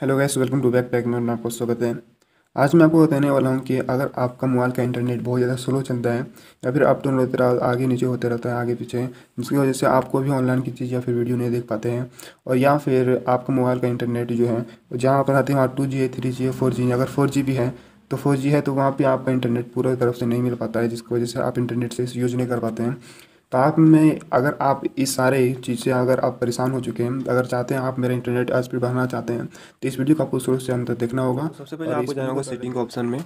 hello guys welcome to back pack में आपको स्वागत है आज मैं आपको बताने वाला हूँ कि अगर आपका मोबाइल का इंटरनेट बहुत ज़्यादा स्लो चलता है या फिर अप डाउन होते रहा आगे नीचे होते रहता है आगे पीछे जिसकी वजह से आपको भी ऑनलाइन की चीज़ या फिर वीडियो नहीं देख पाते हैं और या फिर आपका मोबाइल का इंटरनेट जो है जहाँ पर रहते हैं वहाँ टू जी है थ्री जी है फोर जी अगर फोर जी भी है तो फोर जी है तो वहाँ पर आपका इंटरनेट पूरा तरफ से नहीं मिल पाता है जिसकी वजह से आप इंटरनेट से यूज़ नहीं कर पाते हैं साथ में अगर आप इस सारे चीज़ें अगर आप परेशान हो चुके हैं अगर चाहते हैं आप मेरा इंटरनेट स्पीड बढ़ाना चाहते हैं तो इस वीडियो को आपको शुरू से अंत देखना होगा सबसे पहले आपको जाना होगा सेटिंग ऑप्शन में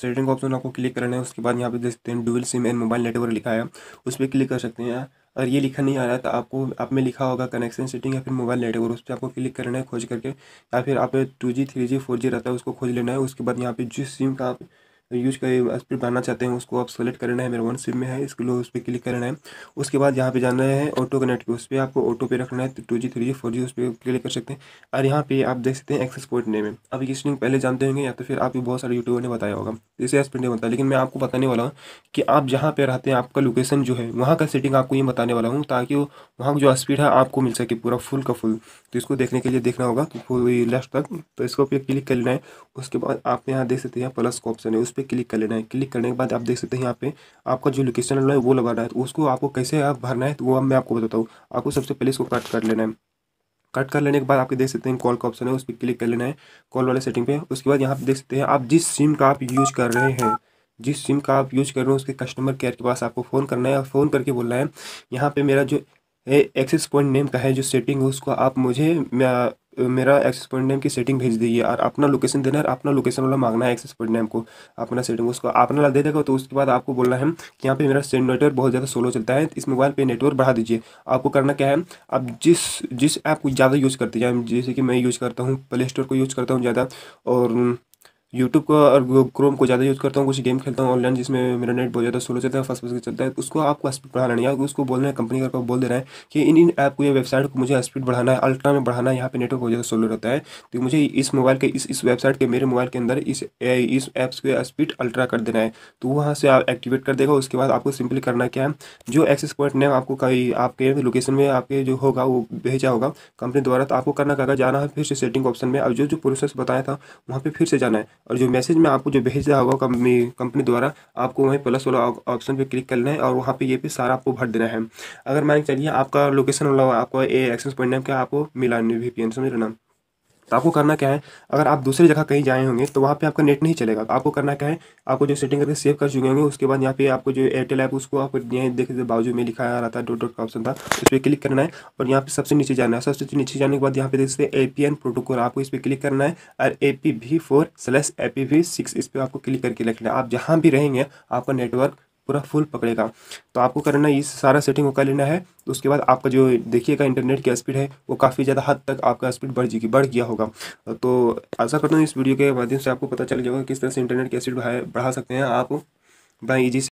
सेटिंग ऑप्शन आपको क्लिक करना है उसके बाद यहाँ पे देख सकते हैं dual SIM and mobile network लिखा है उस पर क्लिक कर सकते हैं अगर ये लिखा नहीं आ रहा है तो आपको आप में लिखा होगा कनेक्शन सेटिंग या फिर मोबाइल नेटवर्क उस पर आपको क्लिक करना है खोज करके या फिर आप two G three G four G रहता है उसको खोज लेना है उसके बाद यहाँ पे जिस सिम का आप यूज कर स्प्रिट बनाना चाहते हैं उसको आप सेलेक्ट करना है मेरा वन सिम में है इसके लिए उस पर क्लिक करना है उसके बाद यहाँ पे जाना है ऑटो कनेक्ट पे उस पर आपको ऑटो पे रखना है two G three G four G उस पर क्लिक कर सकते हैं और यहाँ पे आप देख सकते हैं एक्सेस पॉइंट नेम है अब ये स्ट्रिंग पहले जानते होंगे या तो फिर आपको बहुत सारे यूट्यूबर ने बताया होगा जैसे एस पेंटिंग होता है लेकिन मैं आपको बताने वाला हूँ कि आप जहाँ पे रहते हैं आपका लोकेशन जो है वहाँ का सेटिंग आपको ये बताने वाला हूँ ताकि वहाँ जो स्पीड है आपको मिल सके पूरा फुल का फुल तो इसको देखने के लिए देखना होगा कि पूरी लेफ्ट तक तो इसको पे क्लिक कर लेना है उसके बाद आप यहाँ देख सकते हैं प्लस का ऑप्शन है उस पर क्लिक कर लेना है क्लिक करने के बाद आप देख सकते हैं यहाँ पे आपका जो लोकेशन है वो लगाना है तो उसको आपको कैसे आप भरना है तो वो मैं आपको बताता हूँ आपको सबसे पहले इसको कट कर लेना है कट कर लेने के बाद आपके देख सकते हैं कॉल का ऑप्शन है उस पर क्लिक कर लेना है कॉल वाले सेटिंग पे उसके बाद यहाँ पे देख सकते हैं आप जिस सिम का आप यूज़ कर रहे हैं जिस सिम का आप यूज़ कर रहे हैं उसके कस्टमर केयर के पास आपको फ़ोन करना है और फ़ोन करके बोलना है यहाँ पे मेरा जो एक्सेस पॉइंट नेम का है जो सेटिंग है उसको आप मुझे मेरा एक्सेस पॉइंट नेम की सेटिंग भेज दीजिए और अपना लोकेशन देना है अपना लोकेशन वाला मांगना है एक्सेस पॉइंट नेम को अपना सेटिंग उसको अपना दे देगा तो उसके बाद आपको बोलना है कि यहाँ पे मेरा सेट नेटवर्क बहुत ज़्यादा स्लो चलता है इस मोबाइल पे नेटवर्क बढ़ा दीजिए आपको करना क्या है आप जिस जिस ऐप को ज़्यादा यूज़ करते हैं जैसे कि मैं यूज़ करता हूँ प्ले स्टोर को यूज़ करता हूँ ज़्यादा और यूट्यूब को और क्रोम को ज़्यादा यूज़ करता हूँ कुछ गेम खेलता हूँ ऑनलाइन जिसमें मेरा नेट बहुत ज़्यादा स्लो चलता है फर्स्ट फर्स्ट चलता है तो उसको आपको स्पीड बढ़ाना नहीं है उसको बोल रहे हैं कंपनी का बोल दे रहे हैं कि इन इन ऐप को या वेबसाइट को मुझे स्पीड बढ़ाना है अल्ट्रा में बढ़ाना है यहाँ पर नेटवर्क बहुत ज़्यादा स्लो रहता है तो मुझे इस मोबाइल के इस इस वेबसाइट के मेरे मोबाइल के अंदर इस इस ऐप्स को स्पीड अल्ट्रा कर देना है तो वहाँ से आप एक्टिवेट कर देगा उसके बाद आपको सिंपली करना क्या है जो एक्सेस पॉइंट नेम आपको कहीं आपके लोकेशन में आपके जो होगा वो भेजा होगा कंपनी द्वारा तो आपको करना क्या जाना है फिर से सेटिंग ऑप्शन में अब जो जो प्रोसेस बताया था वहाँ पर फिर से जाना है और जो मैसेज में आपको जो भेज रहा होगा कंपनी कंपनी द्वारा आपको वहीं प्लस वाला ऑप्शन पे क्लिक करना है और वहाँ पे ये भी सारा आपको भर देना है अगर मान के चलिए आपका लोकेशन वाला आपका ए एक्सेस पॉइंट का आपको मिला वी पी समझ रहे ना तो आपको करना क्या है अगर आप दूसरी जगह कहीं जाए होंगे तो वहाँ पे आपका नेट नहीं चलेगा तो आपको करना क्या है आपको जो सेटिंग करके सेव कर चुके होंगे उसके बाद यहाँ पे आपको जो एयरटेल ऐप उसको आपको यहाँ बाजू में लिखा आ रहा था डॉट डॉट का ऑप्शन था उस पर क्लिक करना है और यहाँ पे सबसे नीचे जाना है सबसे नीचे जाने के बाद यहाँ पे देख सकते ए पी एन प्रोटोकॉल आपको इस पर क्लिक करना है और A P V four slash A P V six इस पर आपको क्लिक करके रखना है आप जहाँ भी रहेंगे आपका नेटवर्क पूरा फुल पकड़ेगा तो आपको करना इस सारा सेटिंग कर लेना है तो उसके बाद आपका जो देखिएगा इंटरनेट की स्पीड है वो काफ़ी ज़्यादा हद तक आपका स्पीड बढ़ जाएगी बढ़ गया होगा तो आशा करता हूँ इस वीडियो के माध्यम से आपको पता चल गया होगा किस तरह से इंटरनेट की स्पीड बढ़ा सकते हैं आप बड़ा ईजी